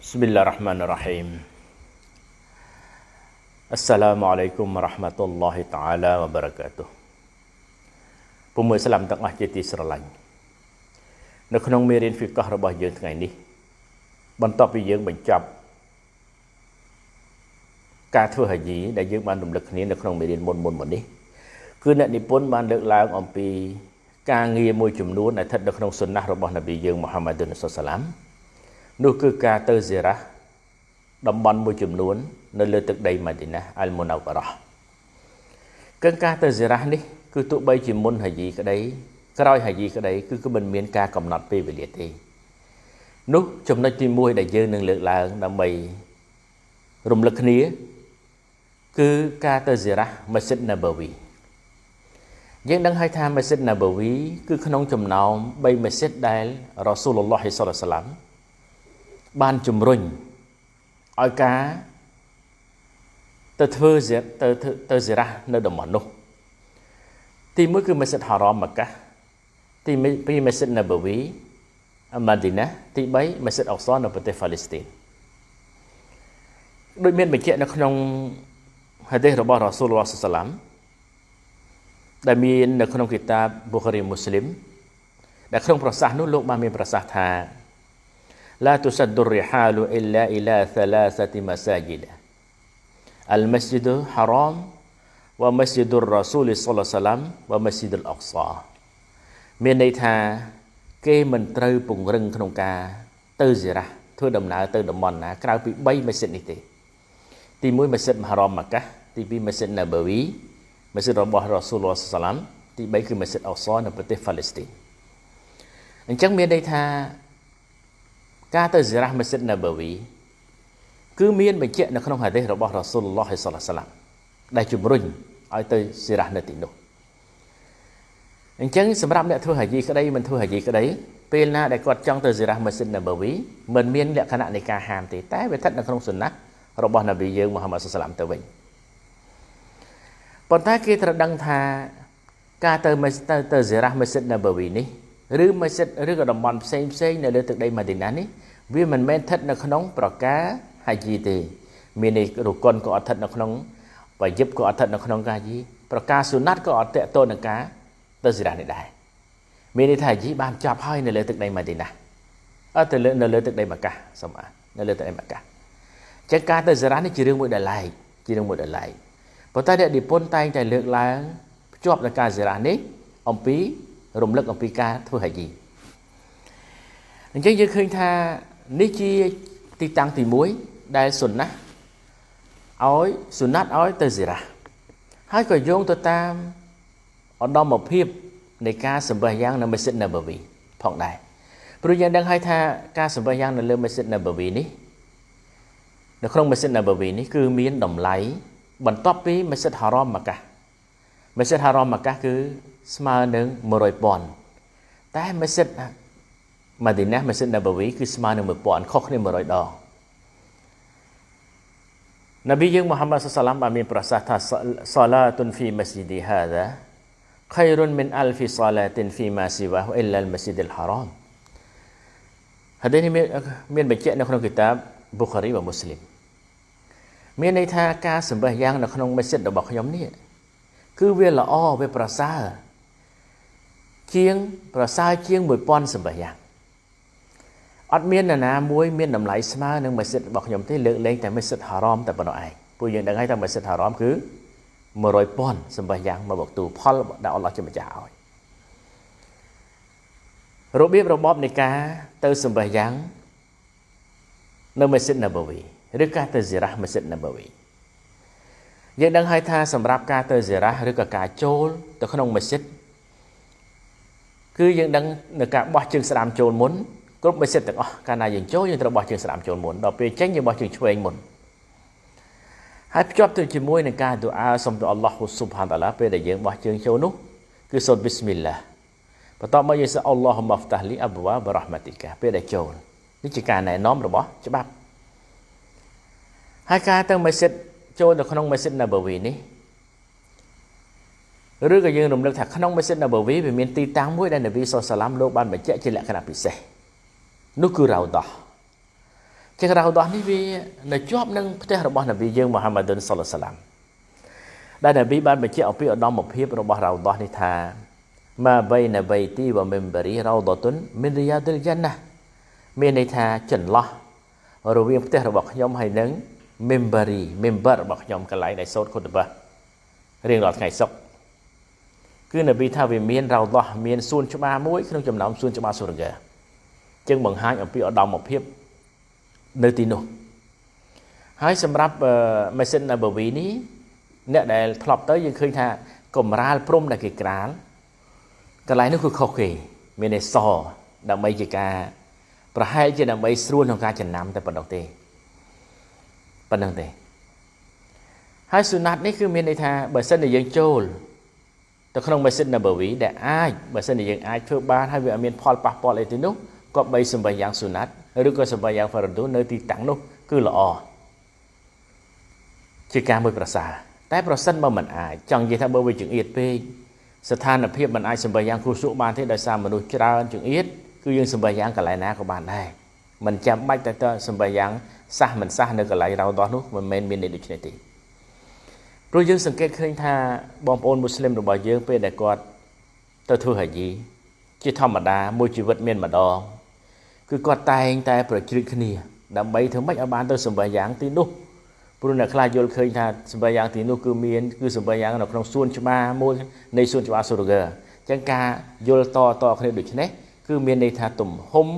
Bismillahirrahmanirrahim. Assalamualaikum warahmatullahi taala wabarakatuh. ពុំមើលស្លាមទាំងអស់ជាទីស្រឡាញ់នៅក្នុងមេរៀន Fiqh របស់យើងថ្ងៃនេះបន្ទាប់ពីយើងបញ្ចប់ការធ្វើហាជីដែលយើងបានរំលឹកគ្នានៅក្នុងមេរៀនមុនមុនមកនេះ គឺអ្នកនិពន្ធបានលើកឡើងអំពី ការងារមួយចំនួនដែលស្ថិតនៅក្នុងសុណាស់របស់នប៊ីយើងមូហាម៉ាឌុនសុសឡាមនោះគឺការទៅសេរ៉ាតំបន់មួយចំនួន នៅលើទឹកដីម៉ាឌីណាអលមូណាវរ៉ាកឹងការទៅសេរ៉ានេះ គឺទោះបីជាមុនហាយីក្តីក្រោយហាយីក្តីគឺគឺមិនមាន ការកំណត់ពេលវេលាទេ នោះចំណុចទី1ដែលយើងនឹងលើកឡើង ដើម្បីរំលឹកគ្នា គឺការទៅសេរ៉ាម៉ាស៊ីដណាបាវីយើងដឹងហើយថាម៉ាស៊ីដណាបាវី គឺក្នុង ចំណោម3ម៉ាស៊ីដដែលរ៉ាស៊ូលឡោះសាឡាមបានជំរុញឲ្យការទៅធ្វើទៅទៅសិរះនៅតំបន់នោះ ទី1គឺមេសិតហារ៉មមកកាសទី2មេសិតណាបវីអាម៉ាឌីណា ទី3មេសិតអុកសាននៅប្រទេសប៉ាឡេស្ទីនដូចមានបញ្ជាក់នៅ ក្នុងហាឌីសរបស់រ៉ាស៊ូលឡោះសាឡាំដែលមាន នៅ ក្នុងគីតាប៊ូខារីមូស្លីមដែលក្នុងប្រសាសន៍នោះលោកបានមានប្រសាសន៍ថា لا تسد الرحال إلا إلى ثلاثة مساجد المسجد الحرام ومسجد الرسول صلى الله عليه وسلم ومسجد الأقصى មានន័យថាគេមិនត្រូវពង្រឹងក្នុងការ ទៅសិរះធ្វើដំណើរទៅតំបន់ណាក្រៅពី3មស្ជីតនេះទេ ទី1មស្ជីតមហារមម៉ាកាទី2មស្ជីតណាបាវីមស្ជីតរបស់រ៉ាស៊ូលឡោះសាឡាំទី3គឺមស្ជីតអូសនៅប្រទេសប៉ាឡេស្ទីនអញ្ចឹងមានន័យថាការទៅសិរះមស្ជីតណាបូវី គឺមានបញ្ជាក់នៅក្នុងហាឌីសរបស់រ៉ាស៊ូលឡោះសឡាសឡាំដែលជំរុញឲ្យទៅសិរះនៅទីនោះអញ្ចឹងសម្រាប់អ្នកធ្វើហាជីក្តីមិនធ្វើហាជីក្តី ពេលណាដែលគាត់ចង់ទៅសិរះមស្ជីតណាបូវីមិនមានលក្ខណៈនៃការហាមទេតែវាស្ថិតនៅក្នុងសុណាត់របស់នប៊ីយើងមូហាម៉ាត់សឡាមទៅវិញប៉ុន្តែគេត្រូវដឹងថាការទៅមេស្ទ័រទៅសិរះមេសិតណាបូវីនេះ ឬមេសិតឬក៏តំបន់ផ្សេងផ្សេងនៅលើទឹកដីម៉ាឌីណានេះវាមិនមែនស្ថិតនៅក្នុង ប្រការហាជីទេមាននេះរុគុនក៏អត់ស្ថិតនៅក្នុងបយិបក៏អត់ស្ថិតនៅក្នុង កាជីប្រការសុណាត់ក៏អត់តេតូននឹងការទៅសិរានេះដែរមាននេះថាហាជីបានចប់ហើយនៅលើទឹកដីម៉ាឌីណាអត់ទៅលើនៅលើទឹកដីម៉ាកាសូមអានៅលើទឹកដីម៉ាកាចឹងការទៅសិរានេះជារឿងមួយដែលឡែកជារឿងមួយដែលឡែកប៉ុន្តែអ្នកនិពន្ធតែងតែលើកឡើងភ្ជាប់នឹងការសិរានេះ អំពី រំលឹកអំពីការធ្វើហាជីអញ្ចឹងយើងឃើញថានេះជាទីតាំងទី1ដែលសុនណាឲ្យសុណាត់ឲ្យទៅសិរះហើយក៏យោងទៅតាមឧត្តមភាពនៃការសម្បះយ៉ាង នៅមស្ជីដណាបវី ផងដែរព្រោះយើងដឹងហើយថាការសម្បះយ៉ាង នៅលើ មស្ជីដណាបវីនេះនៅក្នុងមស្ជីដណាបវីនេះ គឺមានតម្លៃបន្ទាប់ពីមស្ជីដហារ៉មម៉ាកាសមស្ជីដហារ៉មម៉ាកាសគឺស្មើនឹង100,000តែមស្ជីដម៉ាឌីណាម៉ាស៊ីនណាបាវីគឺស្មើនឹង1000ខុសគ្នា100ដងនប៊ីយើងមូហាម៉ាត់សាឡាមបានមានប្រសាសន៍ថាសាឡាតុនហ្វីម៉ាស៊ីឌីហាដា خير من ألف صلاة فيما سواه إلا المسجد الحرام ហើយនេះមានបញ្ជាក់នៅក្នុងគីតាប Bukhari របស់ Muslim មានន័យថាការសម្បះយ៉ាង នៅក្នុងមស្ជីតរបស់ខ្ញុំនេះគឺវាល្អវាប្រសើរជាង ប្រសើរជាង1000សម្បះយ៉ាងអត់មាននរណាមួយមានតម្លៃស្មើនឹងមស្ជីតរបស់ខ្ញុំទេលើកលែងតែមស្ជីតហារ៉មតែប៉ុណ្ណោះឯងពួកយើងដឹងហើយថាមស្ជីតហារ៉មគឺ100,000សម្រាប់យ៉ាងមកបកទូផលដែលអល់ឡោះជាម្ចាស់ឲ្យរបៀបរបបនៃការទៅសម្រាប់យ៉ាងនៅមស្ជីតណាបូវីឬការទៅសេរ៉ាមស្ជីតណាបូវីយើងដឹងហើយថាសម្រាប់ការទៅសេរ៉ាឬក៏ការចូល ទៅក្នុងមស្ជីតគឺយើងដឹងនៅការបោះជើងស្ដាំចូលមុនគ្រប់មិសិទ្ធទាំងអស់កាលណាយើងចូលយើងត្រូវបោះជើងស្ដាំចូលមុនដល់ពេលចេញយើងបោះជើងឆ្វេងមុនហើយភ្ជាប់ទៅជាមួយនឹងការទូអាសុំទៅអល់ឡោះស៊ុបហានតាឡាពេលដែលយើងបោះជើងចូលនោះគឺសូត្រប៊ីស្មិលឡាបន្ទាប់មកយើងសូត្រអល់ឡោះម៉ាហ្វតាលីអាប់វ៉ាបរ៉ាហ្មាទីកាពេលដែលចូលនេះជាការណែនាំរបស់ច្បាប់ហើយការទៅមិសិទ្ធចូលទៅក្នុងមិសិទ្ធណាបវីនេះឬក៏យើងរំលឹកថាក្នុងមិសិទ្ធណាបវីវាមានទីតាំងមួយដែលនប៊ីសូសាឡាមលោកបានបញ្ជាក់ជាលក្ខណៈពិសេសនោះគឺរោដោះចឹងរោដោះនេះវានៅជាប់នឹងផ្ទះរបស់នប៊ីយើងមូហាម៉ាឌុនសុលឡាឡាមដែលនប៊ីបានបញ្ជាក់អំពីឧត្តមភាព របស់រោដោះនេះថាម៉ាបៃណបៃទីវ៉ាមីមបារីរោដោតុនមិនរិយាទិលយ៉ាណាមានន័យថាចន្លោះរវាងផ្ទះរបស់ខ្ញុំហើយនឹង memory member របស់ខ្ញុំកន្លែងដែលសូត្រគុណបារៀងរាល់ថ្ងៃសុខគឺនប៊ីថាវាមានរោដោះមានសួនច្បារមួយក្នុងចំណោមសួនច្បារសូរ្យាចឹងបង្ហាញអំពីឧត្តមភាពនៅទីនោះហើយសម្រាប់ Machine Nabawi នេះអ្នកដែលធ្លាប់ទៅយើងឃើញថាកម្រាលព្រំដែលគេក្រាលកន្លែងនោះគឺខុសគេ មានឯសដើម្បីជាការ ប្រហែលជាដើម្បីស្រួលក្នុងការចំណាំតែប៉ុណ្ណោះទេប៉ុណ្ណឹងទេហើយសុណាត់នេះគឺមានន័យថាបើសិនជាយើងចូលទៅក្នុងមេសិតណាបាវីដែលអាចបើសិនជាយើងអាចធ្វើបានហើយវាអត់មាន ផលប៉ះពាល់អីទេនោះគប្បីសម្បៃយ៉ាងសុណាត់ឬក៏សម្បៃយ៉ាងហ្វារ៉ាឌូនៅទីតាំងនោះគឺល្អជាការមួយប្រសើរតែ ប្រសិនបើមិនអាចចង់និយាយថាបើវាចង្អៀតពេកស្ថានភាពមិនអាចសម្បៃយ៉ាងគ្រោះសួកបានទេដោយសារមនុស្សច្រើនចង្អៀតគឺយើងសម្បៃយ៉ាងកន្លែងណាក៏បានដែរមិនចាំបាច់តែតសម្បៃយ៉ាងសះមិនសះនៅកន្លែងរោដោះនោះមិនមែនមានន័យដូចនេះទេព្រោះយើង សង្កេតឃើញថាបងប្អូនមូស្លីមរបស់យើង ពេលដែលគាត់ ទៅធ្វើហាជីជាធម្មតាមួយជីវិតមានម្ដងគឺគាត់តែងតែប្រជ្រិតគ្នាដើម្បីធ្វើម៉េចឲ្យបានទៅសម្បាយ៉ាងទីនោះព្រោះអ្នកខ្លះយល់ឃើញថាសម្បាយ៉ាងទីនោះគឺមានគឺសម្បាយ៉ាងនៅក្នុងសួនច្បារមួយនៃសួនច្បារសូរហ្គើអញ្ចឹងការយល់តតគ្នាដូចនេះគឺមានន័យថាទំហំ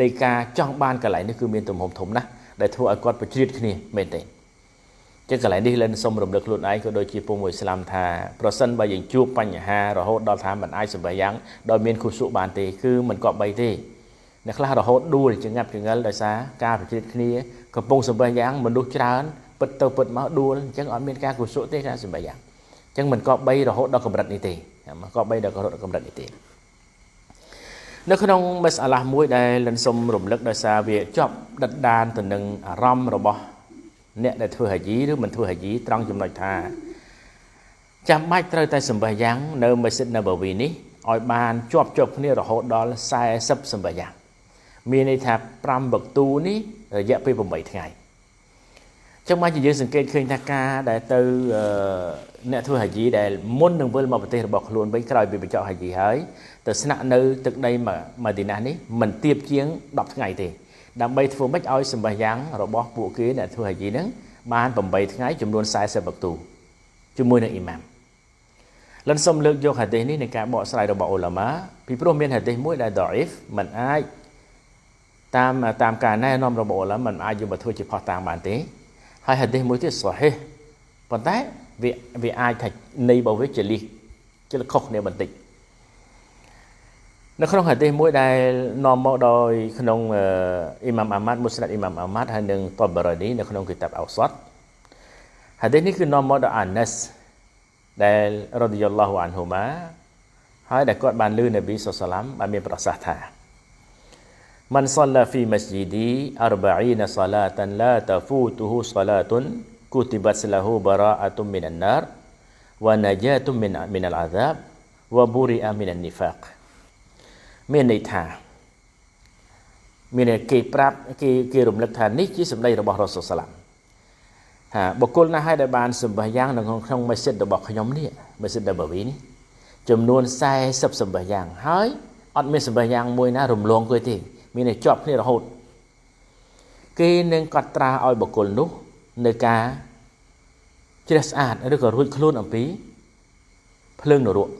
នៃការចង់បានកន្លែងនេះគឺមានទំហំធំណាស់ដែលធ្វើឲ្យគាត់ប្រជ្រៀតគ្នាមែនទេចឹងកន្លែងនេះលិនសុំរំលឹកខ្លួនឯងក៏ដូចជាពុំមួយស្លាមថាប្រសិនបើយើងជួបបញ្ហារហូតដល់ថាមិនអាចសម្បាយ៉ាងដោយមានគុសុបានទេគឺមិនគប្បីទេអ្នកខ្លះរហូតដួលចង្កាប់ចង្អិលដោយសារការប្រជែងគ្នាកំពុងសម្បែងយ៉ាងមនុស្សច្រើនពិតទៅពិតមកដួលអញ្ចឹងអត់មានការគូសក់ទេការសម្បែងយ៉ាងអញ្ចឹងមិនក៏បីរហូតដល់កម្រិតនេះទេមិនក៏បីដល់កម្រិតនេះទេនៅក្នុងមិសអាឡាស់មួយដែលលន់សុំរំលឹកដោយសារវាជាប់ដិតដានទៅនឹងអារម្មណ៍របស់ អ្នកដែលធ្វើហាជីឬមិនធ្វើហាជីត្រង់ចំណុចថាចាំបាច់ត្រូវតែសម្បាយ៉ាងនៅមស្ជីដណាបូវីនេះឲ្យបានជាប់ជាប់គ្នារហូតដល់40សម្បាយ៉ាងមានន័យថា5បឹកទូនេះរយៈពេល8ថ្ងៃចឹងបានជាយើងសង្កេតឃើញថាការដែលទៅអ្នកធ្វើហាជីដែលមុននឹងវិលមកប្រទេសរបស់ខ្លួនវិញក្រោយពីបញ្ចប់ហាជីហើយ ទៅស្នាក់នៅទឹកដីម៉ាឌីណានេះមិនទៀបជាង10ថ្ងៃទេ ដើម្បីធ្វើម៉េចឲ្យសម្បាយ៉ាងរបស់ពួកគេអ្នកធ្វើហាជីហ្នឹងបាន8ថ្ងៃចំនួន40បកទូជាមួយនឹងអ៊ីម៉ាមលិនសូមលើកយកហាឌីសនេះនៃការបកស្រាយរបស់អ៊ុលាម៉ាពីព្រោះមានហាឌីសមួយដែលដអ៊ីហ្វមិនអាចតាមតាមការណែនាំរបស់អ៊ុលាមិនអាចយកមកធ្វើជាផុសតាងបានទេហើយហាឌីសមួយទៀតសូហេះប៉ុន្តែវាវាអាចថានៃរបស់វាជាលិះជាខុសគ្នាបន្តិចនៅក្នុងហាឌីសមួយដែលនាំមកដោយក្នុងអ៊ីម៉ាមអាម៉ាត់មុស្ណាត់អ៊ីម៉ាមអាម៉ាត់ហើយនិងតបរ៉ានីនៅក្នុងគីតាបអោសាត់ហាឌីសនេះគឺនាំមកដោយអានាសដែលរ៉ាឌីយ៉ាឡោះអានហ៊ូម៉ាហើយដែលគាត់បានលឺនប៊ីសុសឡាមបានមានប្រសាសន៍ថា Man salla fi masjidi arba'ina salatan la tafutuhu salatun kutibat lahu bara'atun minan nar wa najatun min minal azab wa buri'a minan nifaq មានន័យថាមានគេប្រាប់គេគេរំលឹកថានេះជាសម្ដីរបស់រ៉ូសូលសាឡាមថាបុគ្គលណាហើយដែលបានសម្បះយ៉ាងនៅក្នុងមស្ជីតរបស់ខ្ញុំនេះមស្ជីតដាបាវីនេះចំនួន40សម្បះយ៉ាងហើយអត់មានសម្បះយ៉ាងមួយណារំលងគួយទេមានតែជាប់គ្នារហូតគេនឹងកត់ត្រាឲ្យបុគ្គលនោះនៅការជ្រះស្អាតឬក៏រួចខ្លួនអំពីភ្លើងនរក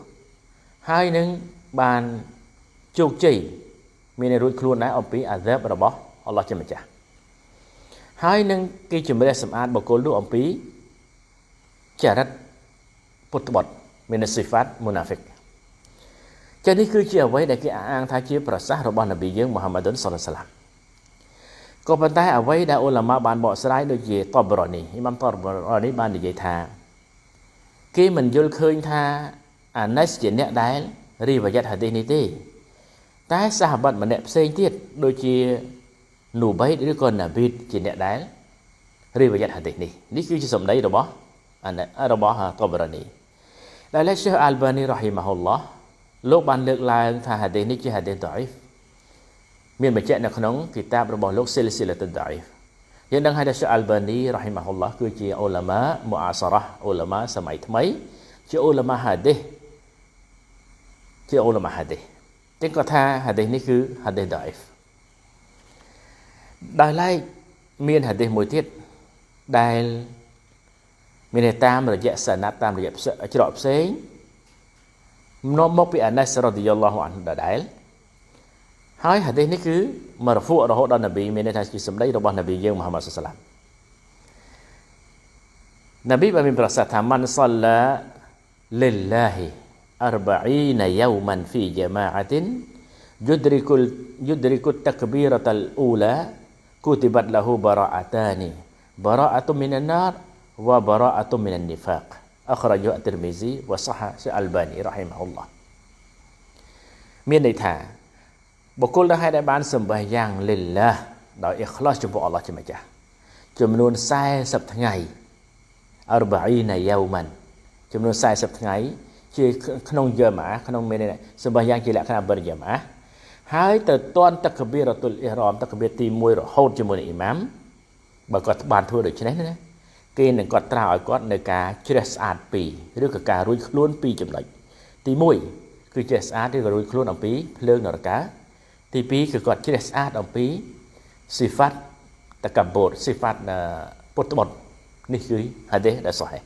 ហើយនឹងបានជោគជ័យមាននរួចខ្លួនដែរអំពីអាសាបរបស់អល់ឡោះជាម្ចាស់ហើយនឹងគេជំរះសម្អាតបុគ្គលនោះអំពីចរិតពុតបុតមានសិហ្វាតមូណាហ្វិកចឹងនេះគឺជាអ្វីដែលគេអាងថាជាប្រសាសន៍របស់នប៊ីយើងមូហាម៉ាឌុនសុលឡាឡាមក៏ប៉ុន្តែអ្វីដែលអ៊ុលាម៉ាបានបកស្រាយដូចជាតបរ៉ូនីអ៊ីម៉ាំតបរ៉ូនីបាននិយាយថាគេមិនយល់ឃើញថាអានិសជាអ្នកដែល រីវយ័តហាឌីសនេះទេតែសាហាបតម្នាក់ផ្សេងទៀតដូចជានូបៃឬក៏ណាប៊ីតជាអ្នកដែល រីវយ័តហាឌីសនេះនេះគឺជាសម្ដីរបស់របស់តបរ៉ូនីដែលលោក Syekh Albani rahimahullah លោកបានលើកឡើងថាហាឌីសនេះជាហាឌីសដៃមានបញ្ជាក់នៅក្នុងគីតាបរបស់លោកសិលសិលតដៃយើងដឹងហើយថា Syekh Albani rahimahullah គឺជាឧឡាម៉ាមូអាសារ៉ាឧឡាម៉ាសម័យថ្មី ជាឧឡាម៉ាហាឌីសជាឧឡាម៉ាហាឌីសចឹងគាត់ថាហាឌីសនេះគឺហាឌីសដៃដោយឡែកមានហាឌីសមួយទៀតដែលមានតាមរយៈសាណាត់តាមរយៈច្រកផ្សេងមកពីអានេសរ៉ាឌីយ៉ាឡោះអានដដែលហើយហាឌីសនេះគឺមករហ្វូរហូតដល់នប៊ីមានន័យថាជាសម្ដីរបស់នប៊ីយើងមូហាម៉ាត់សុសឡាមនប៊ីបានមានប្រសាសន៍ថាម៉ាន់សឡាលិលឡាហ៊ី40 يوما في جماعة يدرك يدرك التكبيرة الأولى كتبت له براءتان براءة من النار وبراءة من النفاق أخرجه الترمذي وصححه الألباني رحمه الله មានន័យថា បុគ្គលដែលហេតុដែលបានសម្បះយ៉ាងលិលឡាដោយអ៊ីខ្លាសចំពោះអល់ឡោះជាម្ចាស់ចំនួន40ថ្ងៃ40ណាយូមិនចំនួន40ថ្ងៃជា ក្នុងយមាក្នុងមានសម្បះយ៉ាងជាលក្ខណៈបរិយមាហើយទៅតន់តកបិរតុលអ៊ីរ៉ាមតកបិរទី1រហូតជាមួយនឹងអ៊ីម៉ាមបើគាត់បានធ្វើដូច្នេះណាគេនឹងកត់ត្រាឲ្យគាត់នៅការជ្រះស្អាតពីឬក៏ការរួចខ្លួន ពីចំណុចទី1គឺជ្រះស្អាតឬក៏រួចខ្លួនអំពីភ្លើងនរកាទី2គឺគាត់ជ្រះស្អាតអំពីស៊ីហ្វាត់តកម្ពុជាស៊ីហ្វាត់ពុទ្ធបុត្រនេះគឺហាឌីសដែលសុហេះ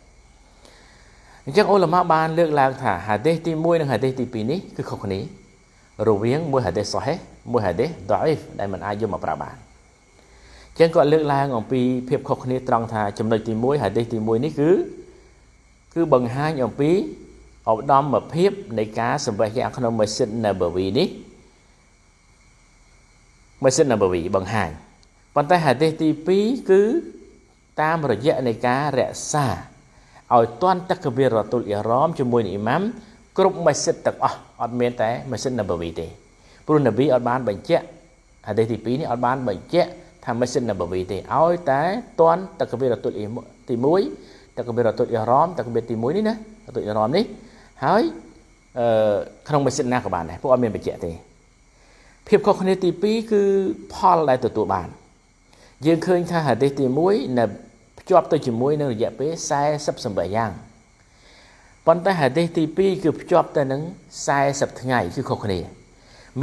អញ្ចឹងអូឡាម៉ាបានលើកឡើងថាហាឌីសទី1និងហាឌីសទី2នេះគឺខុសគ្នារវាងមួយហាឌីសសុហេះមួយហាឌីសដអ៊ីហ្វដែលមិនអាចយកមកប្រើបានចឹងគាត់លើកឡើងអំពីភាពខុសគ្នាត្រង់ថាចំណុចទី1ហាឌីសទី1នេះគឺគឺបង្ហាញអំពីឧត្តមភាពនៃការសម្ពេចយ៉ាងក្នុងមស្ជីដណាបូវីនេះមស្ជីដណាបូវីបង្ហាញប៉ុន្តែហាឌីសទី2គឺតាមរយៈនៃការរក្សាឲ្យទាន់តកវីរតុលអ៊ីរ៉ាមជាមួយនឹងអ៊ីម៉ាំគ្រប់មស្ជីដទាំងអស់អត់មានតែមស្ជីដណាបូវីទេ ព្រោះនប៊ីអត់បានបញ្ជាក់ហាឌីសទី2នេះអត់បានបញ្ជាក់ថា Masjid Nabawi ទេឲ្យ តែតន់តកបិរតុលទី1តកបិរតុលអ៊ីរ៉ាមតកបិរទី1នេះណាតុលអ៊ីរ៉ាមនេះហើយអឺក្នុង Masjid ណាក៏បានដែរពួកអត់មានបញ្ជាក់ទេ ភាពខុសគ្នាទី2គឺផលដែលទទួលបានយើងឃើញថាហាឌីសទី1នៅភ្ជាប់ទៅជាមួយនឹងរយៈពេល48យ៉ាងប៉ុន្តែហាឌីសទី2គឺភ្ជាប់ទៅនឹង40ថ្ងៃគឺខុសគ្នា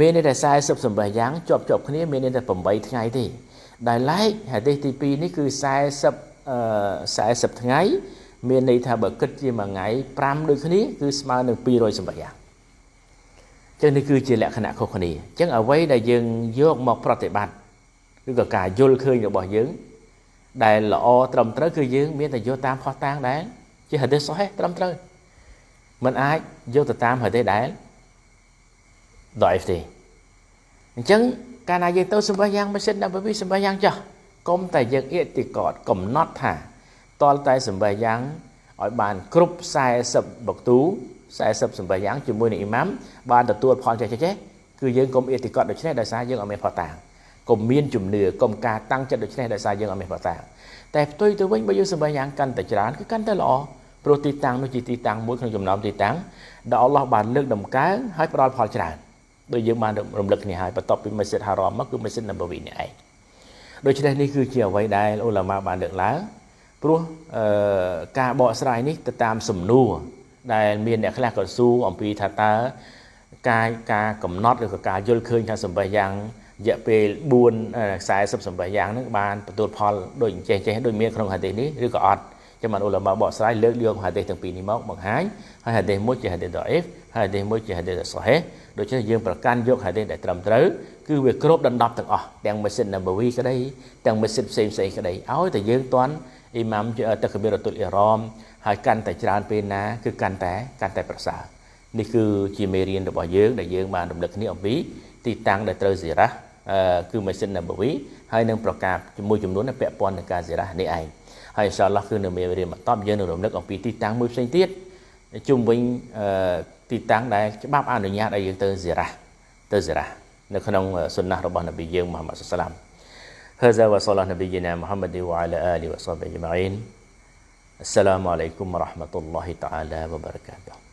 មានន័យថា48យ៉ាងជាប់ជាប់គ្នាមានន័យថា8ថ្ងៃទេដែលឡែកហាឌីសទី2នេះគឺ40អឺ40ថ្ងៃមានន័យថាបើគិតជាមួយថ្ងៃ5ដូចគ្នាគឺស្មើនឹង280យ៉ាងចឹងនេះគឺជាលក្ខណៈខុសគ្នាចឹងអ្វីដែលយើងយក មកប្រតិបត្តិឬក៏ការយល់ឃើញរបស់យើង ដែលល្អត្រឹមត្រូវគឺយើងមានតែយកតាមផុសតាងដែរជាហាឌីសសុហេះត្រឹមត្រូវมันអាចយកទៅតាមហាឌីសដែរ ضعيف ទេអញ្ចឹងកាលណាយើងទៅសម្បះយ៉ាងមិនសិនដល់វិសម្បះយ៉ាងចោះកុំតែយើងអៀតិកតកំណត់ថាតលតែសម្បះយ៉ាងឲ្យបាន គ្រប់40បកទូ40សម្បះយ៉ាងជាមួយនឹងអ៊ីម៉ាំបានទទួលផលចេះចេះគឺយើងកុំអៀតិកតដូច្នេះដោយសារយើងអត់មានផតាងកុំមានជំនឿកុំការតាំងចិត្តដូច្នេះដោយសារយើងអត់មានផតាងតែផ្ទុយទៅវិញបើយើងសម្បះយ៉ាងកាន់តែច្រើនគឺកាន់តែល្អព្រោះទីតាំងនោះជាទីតាំងមួយក្នុងចំណោមទីតាំងដែលអល់ឡោះបានលើកដំកើងហើយផ្ដល់ផលច្រើន។ដោយយើងបានរំលឹកគ្នាហើយបន្ទាប់ពីមេសិតហារ៉មមកគឺមេសិតណាបវីនេះឯងដូច្នេះនេះគឺជាអ្វីដែលអ៊ូឡាម៉ាបានលើកឡើងព្រោះការបកស្រាយនេះទៅតាមសំណួរដែលមានអ្នកខ្លះក៏សួរអំពីថាតើការការកំណត់ឬក៏ការយល់ឃើញ ថាសម្បិះយ៉ាងរយៈពេល4 48យ៉ាងហ្នឹងបានបន្ទួលផលដូចចេះចេះដូចមានក្នុងហាទីនេះឬក៏អត់ចឹងបានអ៊ុលម៉ាបកស្រាយលើកយកហាឌីសទាំងពីរនេះមកបង្ហាញហើយហាឌីសមួយជាហាឌីសដអេហ្វហើយហាឌីសមួយជាហាឌីសសូហេដូច្នេះយើងប្រកាន់យកហាឌីសដែលត្រឹមត្រូវគឺវាគ្រប់ដណ្ដប់ទាំងអស់ទាំងមេសិនណាបវីក្តី ទាំងមេសិនផ្សេងផ្សេងក្តីឲ្យតែយើងតាន់អ៊ីម៉ាមតកបិរតុលអ៊ីរ៉មហើយកាន់តែច្រើនពេលណាគឺកាន់តែកាន់តែប្រសើរនេះគឺជាមេរៀនរបស់យើងដែលយើងបានរំលឹកគ្នាអំពី ទីតាំងដែលត្រូវសេរ៉ាគឺមេសិនណាបវីហើយនឹងប្រការមួយចំនួនពាក់ព័ន្ធនឹងការសេរ៉ានេះឯងហើយអ៊ីនសាឡោះគឺនៅមានរៀនបន្តយើងនឹងរំលឹកអំពីទីតាំងមួយផ្សេងទៀតជុំវិញទីតាំងដែលច្បាប់អនុញ្ញាតឲ្យយើងទៅសេរ៉ាទៅសេរ៉ានៅក្នុងសុនណះរបស់នប៊ីយើងមូហាម៉ាត់សុសឡាម هذا وصلى نبينا محمد وعلى آله وصحبه أجمعين السلام عليكم ورحمة الله تعالى وبركاته